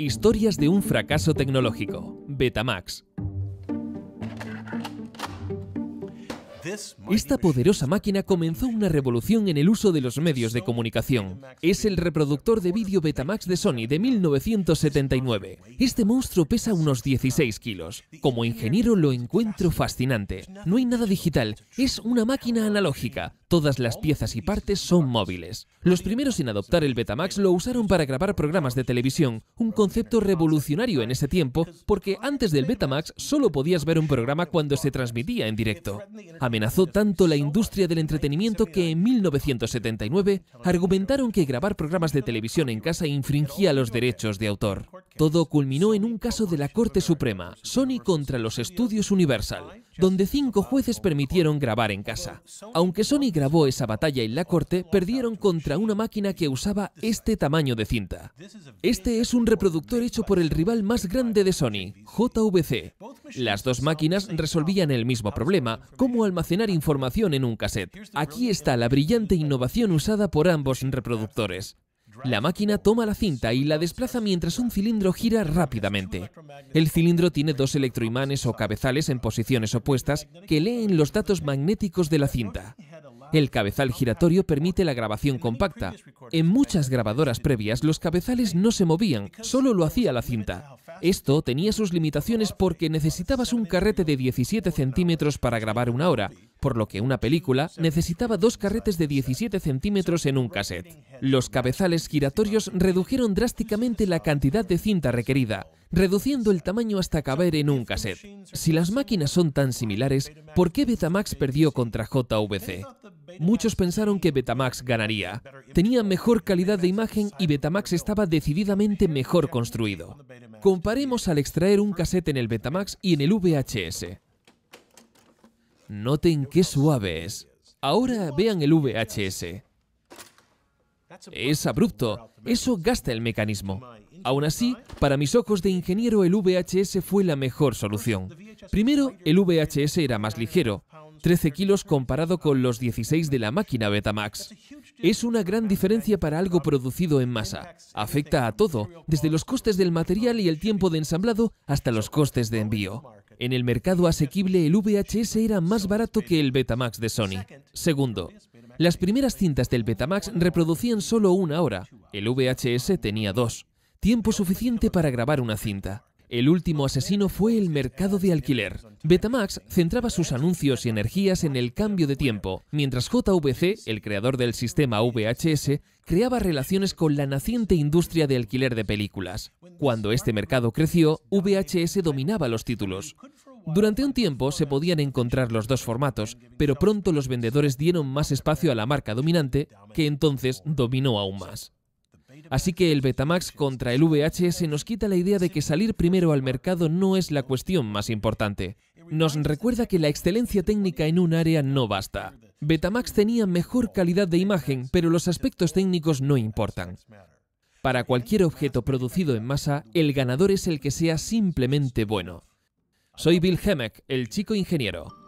Historias de un fracaso tecnológico. Betamax. Esta poderosa máquina comenzó una revolución en el uso de los medios de comunicación. Es el reproductor de vídeo Betamax de Sony de 1979. Este monstruo pesa unos 16 kilos. Como ingeniero lo encuentro fascinante. No hay nada digital, es una máquina analógica. Todas las piezas y partes son móviles. Los primeros en adoptar el Betamax lo usaron para grabar programas de televisión, un concepto revolucionario en ese tiempo, porque antes del Betamax solo podías ver un programa cuando se transmitía en directo amenazó tanto la industria del entretenimiento que en 1979 argumentaron que grabar programas de televisión en casa infringía los derechos de autor. Todo culminó en un caso de la Corte Suprema, Sony contra los estudios Universal, donde cinco jueces permitieron grabar en casa. Aunque Sony grabó esa batalla en la Corte, perdieron contra una máquina que usaba este tamaño de cinta. Este es un reproductor hecho por el rival más grande de Sony, JVC. Las dos máquinas resolvían el mismo problema, como almacenar información en un cassette. Aquí está la brillante innovación usada por ambos reproductores. La máquina toma la cinta y la desplaza mientras un cilindro gira rápidamente. El cilindro tiene dos electroimanes o cabezales en posiciones opuestas que leen los datos magnéticos de la cinta. El cabezal giratorio permite la grabación compacta, en muchas grabadoras previas los cabezales no se movían, solo lo hacía la cinta. Esto tenía sus limitaciones porque necesitabas un carrete de 17 centímetros para grabar una hora, por lo que una película necesitaba dos carretes de 17 centímetros en un cassette. Los cabezales giratorios redujeron drásticamente la cantidad de cinta requerida, reduciendo el tamaño hasta caber en un cassette. Si las máquinas son tan similares, ¿por qué Betamax perdió contra JVC? Muchos pensaron que Betamax ganaría. Tenía mejor calidad de imagen y Betamax estaba decididamente mejor construido. Comparemos al extraer un cassette en el Betamax y en el VHS. Noten qué suave es. Ahora vean el VHS. Es abrupto. Eso gasta el mecanismo. Aún así, para mis ojos de ingeniero el VHS fue la mejor solución. Primero, el VHS era más ligero, 13 kilos comparado con los 16 de la máquina Betamax. Es una gran diferencia para algo producido en masa. Afecta a todo, desde los costes del material y el tiempo de ensamblado hasta los costes de envío. En el mercado asequible el VHS era más barato que el Betamax de Sony. Segundo, las primeras cintas del Betamax reproducían solo una hora, el VHS tenía dos, tiempo suficiente para grabar una cinta. El último asesino fue el mercado de alquiler. Betamax centraba sus anuncios y energías en el cambio de tiempo, mientras JVC, el creador del sistema VHS, creaba relaciones con la naciente industria de alquiler de películas. Cuando este mercado creció, VHS dominaba los títulos. Durante un tiempo se podían encontrar los dos formatos, pero pronto los vendedores dieron más espacio a la marca dominante, que entonces dominó aún más. Así que el Betamax contra el VHS nos quita la idea de que salir primero al mercado no es la cuestión más importante. Nos recuerda que la excelencia técnica en un área no basta. Betamax tenía mejor calidad de imagen, pero los aspectos técnicos no importan. Para cualquier objeto producido en masa, el ganador es el que sea simplemente bueno. Soy Bill Hemek, el chico ingeniero.